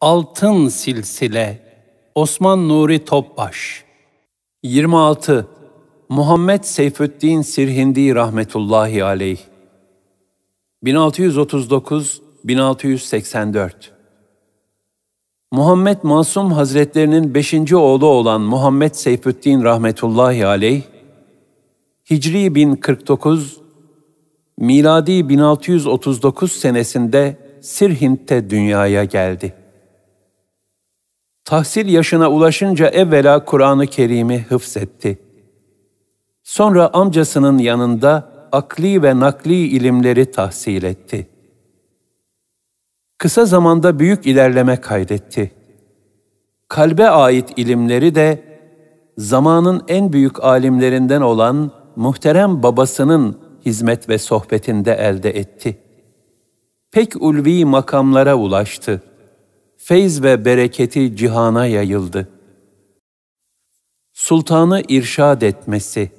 Altın Silsile Osman Nuri Topbaş 26. Muhammed Seyfüddin Sirhindi rahmetullahi aleyh 1639-1684 Muhammed Masum Hazretlerinin beşinci oğlu olan Muhammed Seyfüddin rahmetullahi aleyh Hicri 1049 miladi 1639 senesinde Sirhint'te dünyaya geldi. Tahsil yaşına ulaşınca evvela Kur'an-ı Kerim'i hıfzetti. Sonra amcasının yanında akli ve nakli ilimleri tahsil etti. Kısa zamanda büyük ilerleme kaydetti. Kalbe ait ilimleri de zamanın en büyük alimlerinden olan muhterem babasının hizmet ve sohbetinde elde etti. Pek ulvi makamlara ulaştı feyz ve bereketi cihana yayıldı. Sultanı irşad etmesi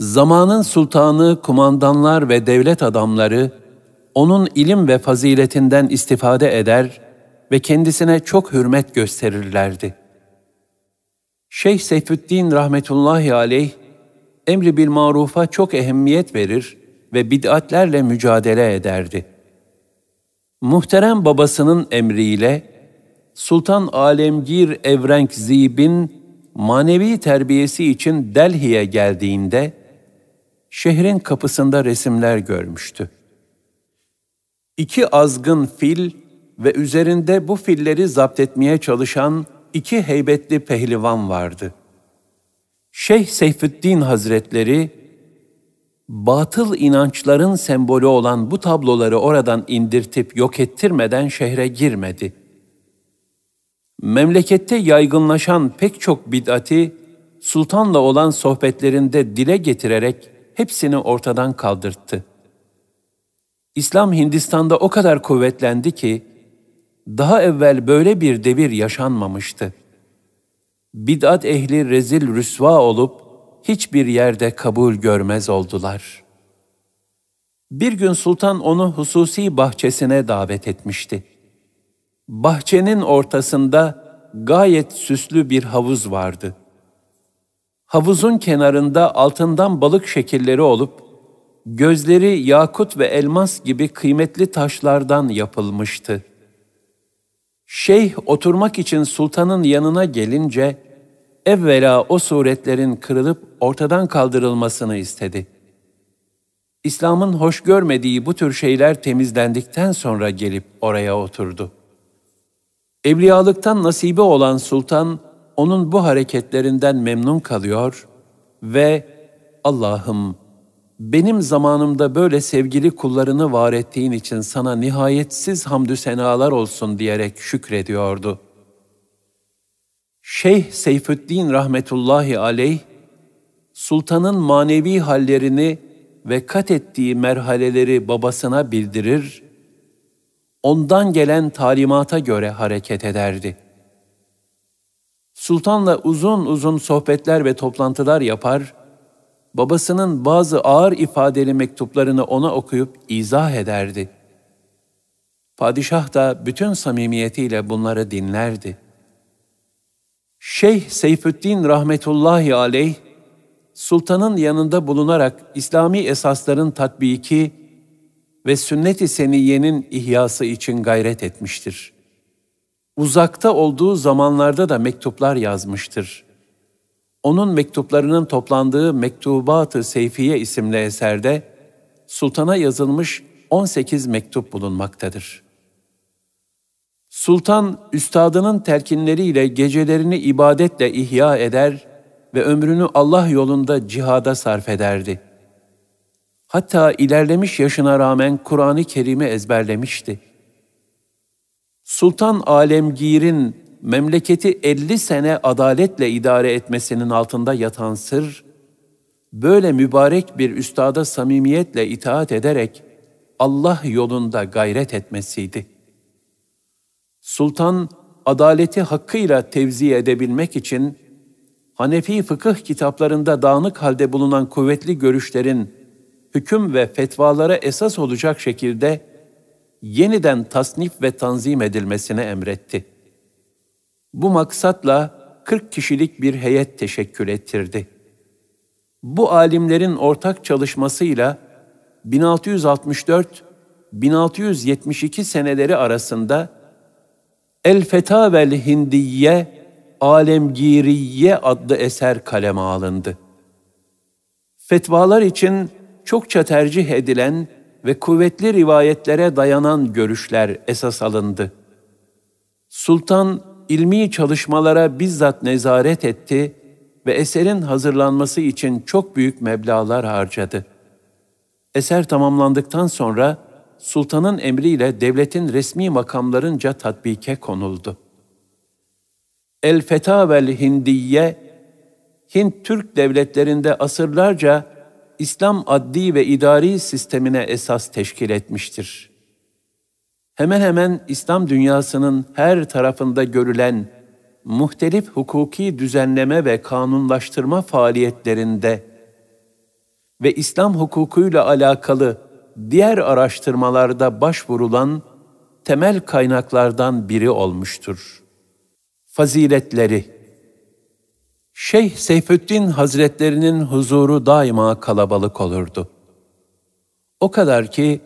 Zamanın sultanı, kumandanlar ve devlet adamları, onun ilim ve faziletinden istifade eder ve kendisine çok hürmet gösterirlerdi. Şeyh Seyfüddin rahmetullahi aleyh, emri bil marufa çok ehemmiyet verir ve bid'atlerle mücadele ederdi muhterem babasının emriyle Sultan Alemgir Zibin manevi terbiyesi için Delhi'ye geldiğinde şehrin kapısında resimler görmüştü. İki azgın fil ve üzerinde bu filleri zapt etmeye çalışan iki heybetli pehlivan vardı. Şeyh Seyfüddin Hazretleri batıl inançların sembolü olan bu tabloları oradan indirtip yok ettirmeden şehre girmedi. Memlekette yaygınlaşan pek çok bid'ati sultanla olan sohbetlerinde dile getirerek hepsini ortadan kaldırttı. İslam Hindistan'da o kadar kuvvetlendi ki daha evvel böyle bir devir yaşanmamıştı. Bid'at ehli rezil rüsva olup hiçbir yerde kabul görmez oldular. Bir gün sultan onu hususi bahçesine davet etmişti. Bahçenin ortasında gayet süslü bir havuz vardı. Havuzun kenarında altından balık şekilleri olup gözleri yakut ve elmas gibi kıymetli taşlardan yapılmıştı. Şeyh oturmak için sultanın yanına gelince evvela o suretlerin kırılıp ortadan kaldırılmasını istedi. İslam'ın hoş görmediği bu tür şeyler temizlendikten sonra gelip oraya oturdu. Evliyalıktan nasibi olan sultan, onun bu hareketlerinden memnun kalıyor ve Allah'ım benim zamanımda böyle sevgili kullarını var ettiğin için sana nihayetsiz hamdü senalar olsun diyerek şükrediyordu.'' Şeyh Seyfüddin rahmetullahi aleyh, sultanın manevi hallerini ve kat ettiği merhaleleri babasına bildirir, ondan gelen talimata göre hareket ederdi. Sultanla uzun uzun sohbetler ve toplantılar yapar, babasının bazı ağır ifadeli mektuplarını ona okuyup izah ederdi. Padişah da bütün samimiyetiyle bunları dinlerdi.'' Şeyh Seyfüddin rahmetullahi aleyh, sultanın yanında bulunarak İslami esasların tatbiki ve sünnet-i seniyenin ihyası için gayret etmiştir. Uzakta olduğu zamanlarda da mektuplar yazmıştır. Onun mektuplarının toplandığı Mektubat-ı Seyfiye isimli eserde sultana yazılmış 18 mektup bulunmaktadır.'' Sultan üstadının terkinleriyle gecelerini ibadetle ihya eder ve ömrünü Allah yolunda cihada sarf ederdi. Hatta ilerlemiş yaşına rağmen Kur'an-ı Kerim'i ezberlemişti. Sultan Alemgir'in memleketi 50 sene adaletle idare etmesinin altında yatan sır, böyle mübarek bir üstada samimiyetle itaat ederek Allah yolunda gayret etmesiydi.'' Sultan adaleti hakkıyla tevzi edebilmek için Hanefi fıkıh kitaplarında dağınık halde bulunan kuvvetli görüşlerin hüküm ve fetvalara esas olacak şekilde yeniden tasnif ve tanzim edilmesine emretti. Bu maksatla 40 kişilik bir heyet teşekkül ettirdi. Bu alimlerin ortak çalışmasıyla 1664-1672 seneleri arasında El Feta Fetavel Hindiye, Alemgiriye adlı eser kaleme alındı. Fetvalar için çokça tercih edilen ve kuvvetli rivayetlere dayanan görüşler esas alındı. Sultan ilmi çalışmalara bizzat nezaret etti ve eserin hazırlanması için çok büyük meblalar harcadı. Eser tamamlandıktan sonra sultanın emriyle devletin resmi makamlarınca tatbike konuldu. El Fetavel Hindiye, Hint Türk devletlerinde asırlarca İslam adli ve idari sistemine esas teşkil etmiştir. Hemen hemen İslam dünyasının her tarafında görülen muhtelif hukuki düzenleme ve kanunlaştırma faaliyetlerinde ve İslam hukukuyla alakalı diğer araştırmalarda başvurulan temel kaynaklardan biri olmuştur. Faziletleri Şeyh Seyfettin Hazretlerinin huzuru daima kalabalık olurdu. O kadar ki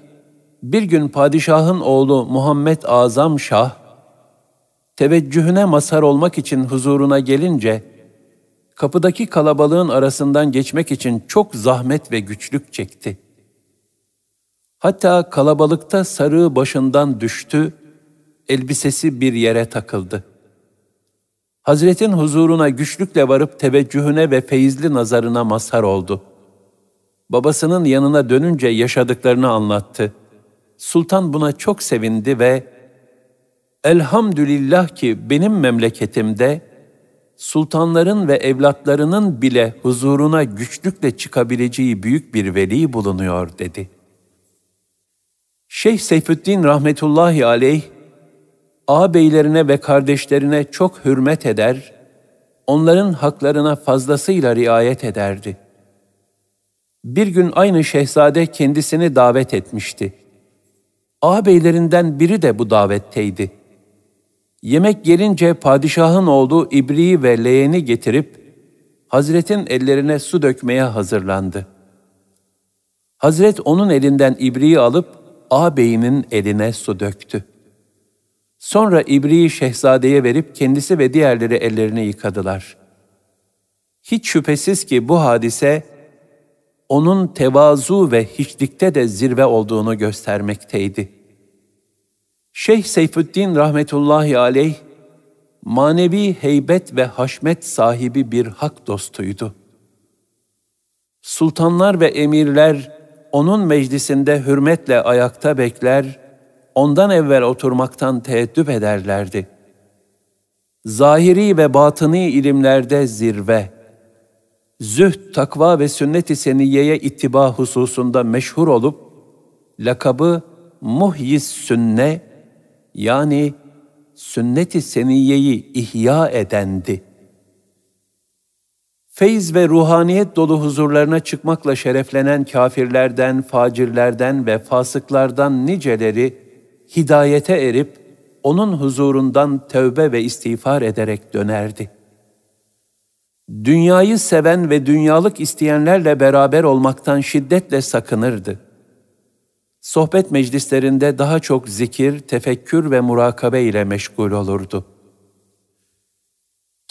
bir gün padişahın oğlu Muhammed Azam Şah, teveccühüne masar olmak için huzuruna gelince, kapıdaki kalabalığın arasından geçmek için çok zahmet ve güçlük çekti. Hatta kalabalıkta sarığı başından düştü, elbisesi bir yere takıldı. Hazretin huzuruna güçlükle varıp teveccühüne ve feyizli nazarına mazhar oldu. Babasının yanına dönünce yaşadıklarını anlattı. Sultan buna çok sevindi ve Elhamdülillah ki benim memleketimde sultanların ve evlatlarının bile huzuruna güçlükle çıkabileceği büyük bir veli bulunuyor dedi.'' Şeyh Seyfüddin rahmetullahi aleyh, ağabeylerine ve kardeşlerine çok hürmet eder, onların haklarına fazlasıyla riayet ederdi. Bir gün aynı şehzade kendisini davet etmişti. Ağabeylerinden biri de bu davetteydi. Yemek gelince padişahın oğlu İbri'yi ve leğeni getirip, Hazret'in ellerine su dökmeye hazırlandı. Hazret onun elinden İbri'yi alıp ağabeyinin eline su döktü. Sonra ibriği şehzadeye verip kendisi ve diğerleri ellerini yıkadılar. Hiç şüphesiz ki bu hadise onun tevazu ve hiçlikte de zirve olduğunu göstermekteydi. Şeyh Seyfüddin rahmetullahi aleyh manevi heybet ve haşmet sahibi bir hak dostuydu. Sultanlar ve emirler onun meclisinde hürmetle ayakta bekler, ondan evvel oturmaktan teeddüp ederlerdi. Zahiri ve batını ilimlerde zirve, zühd, takva ve sünnet-i seniyeye ittiba hususunda meşhur olup, lakabı muhyis sünne yani sünnet-i seniyeyi ihya edendi.'' Feyz ve ruhaniyet dolu huzurlarına çıkmakla şereflenen kafirlerden, facirlerden ve fasıklardan niceleri hidayete erip onun huzurundan tövbe ve istiğfar ederek dönerdi. Dünyayı seven ve dünyalık isteyenlerle beraber olmaktan şiddetle sakınırdı. Sohbet meclislerinde daha çok zikir, tefekkür ve murakabe ile meşgul olurdu.''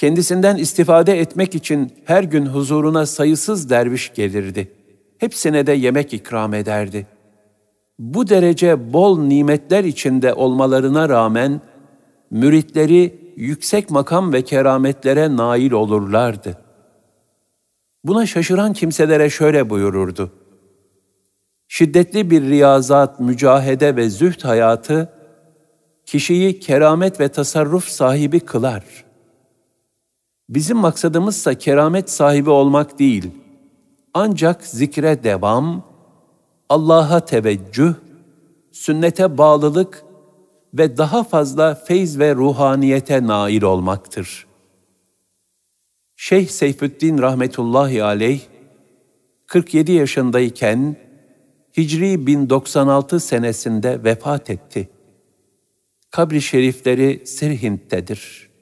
Kendisinden istifade etmek için her gün huzuruna sayısız derviş gelirdi. Hepsine de yemek ikram ederdi. Bu derece bol nimetler içinde olmalarına rağmen müritleri yüksek makam ve kerametlere nail olurlardı. Buna şaşıran kimselere şöyle buyururdu. Şiddetli bir riyazat, mücahede ve züht hayatı, kişiyi keramet ve tasarruf sahibi kılar.'' Bizim maksadımızsa keramet sahibi olmak değil. Ancak zikre devam, Allah'a teveccüh, sünnete bağlılık ve daha fazla feyz ve ruhaniyete nail olmaktır. Şeyh Seyfüddin rahmetullahi aleyh 47 yaşındayken Hicri 1096 senesinde vefat etti. Kabri şerifleri Sirhint'tedir.''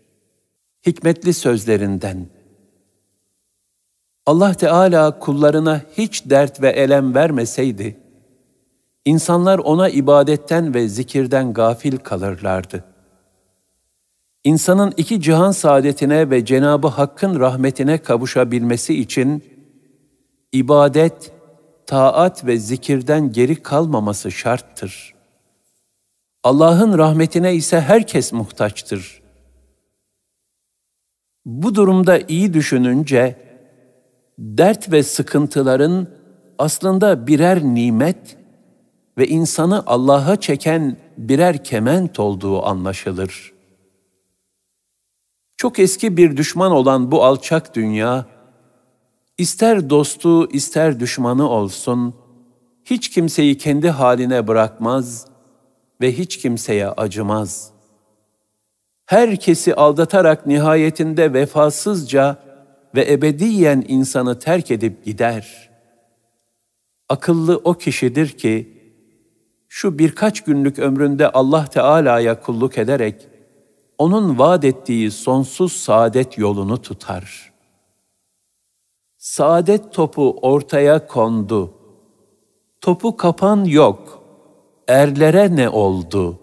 hikmetli sözlerinden. Allah Teala kullarına hiç dert ve elem vermeseydi, insanlar ona ibadetten ve zikirden gafil kalırlardı. İnsanın iki cihan saadetine ve Cenabı Hakk'ın rahmetine kavuşabilmesi için ibadet, taat ve zikirden geri kalmaması şarttır. Allah'ın rahmetine ise herkes muhtaçtır.'' Bu durumda iyi düşününce dert ve sıkıntıların aslında birer nimet ve insanı Allah'a çeken birer kement olduğu anlaşılır. Çok eski bir düşman olan bu alçak dünya, ister dostu ister düşmanı olsun, hiç kimseyi kendi haline bırakmaz ve hiç kimseye acımaz.'' herkesi aldatarak nihayetinde vefasızca ve ebediyen insanı terk edip gider. Akıllı o kişidir ki şu birkaç günlük ömründe Allah Teala'ya kulluk ederek onun vaat ettiği sonsuz saadet yolunu tutar. Saadet topu ortaya kondu. Topu kapan yok. Erlere ne oldu?''